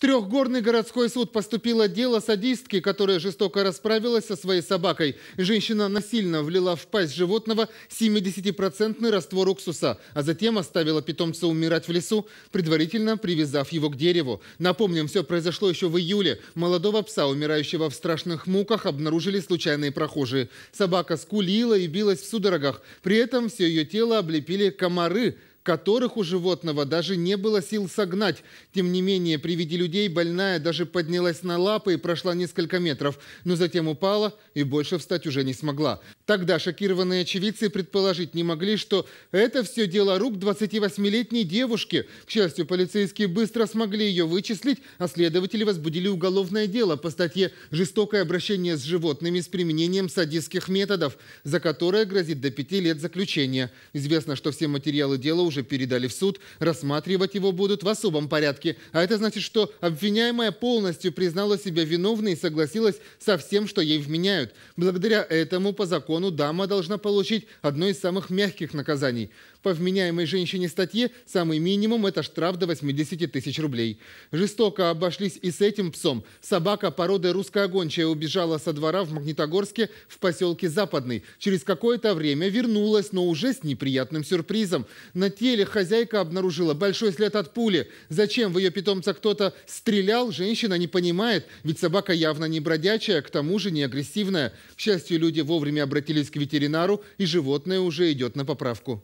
Трехгорный городской суд поступило дело садистки, которая жестоко расправилась со своей собакой. Женщина насильно влила в пасть животного 70-процентный раствор уксуса, а затем оставила питомца умирать в лесу, предварительно привязав его к дереву. Напомним, все произошло еще в июле. Молодого пса, умирающего в страшных муках, обнаружили случайные прохожие. Собака скулила и билась в судорогах. При этом все ее тело облепили комары – которых у животного даже не было сил согнать. Тем не менее, при виде людей больная даже поднялась на лапы и прошла несколько метров, но затем упала и больше встать уже не смогла. Тогда шокированные очевидцы предположить не могли, что это все дело рук 28-летней девушки. К счастью, полицейские быстро смогли ее вычислить, а следователи возбудили уголовное дело по статье «Жестокое обращение с животными с применением садистских методов», за которое грозит до пяти лет заключения. Известно, что все материалы дела уже передали в суд. Рассматривать его будут в особом порядке. А это значит, что обвиняемая полностью признала себя виновной и согласилась со всем, что ей вменяют. Благодаря этому по закону дама должна получить одно из самых мягких наказаний. По вменяемой женщине статье самый минимум – это штраф до 80 тысяч рублей. Жестоко обошлись и с этим псом. Собака породы русская гончая убежала со двора в Магнитогорске в поселке Западный. Через какое-то время вернулась, но уже с неприятным сюрпризом. На теле хозяйка обнаружила большой след от пули. Зачем в ее питомца кто-то стрелял, женщина не понимает, ведь собака явно не бродячая, к тому же не агрессивная. К счастью, люди вовремя обратились к ветеринару, и животное уже идет на поправку.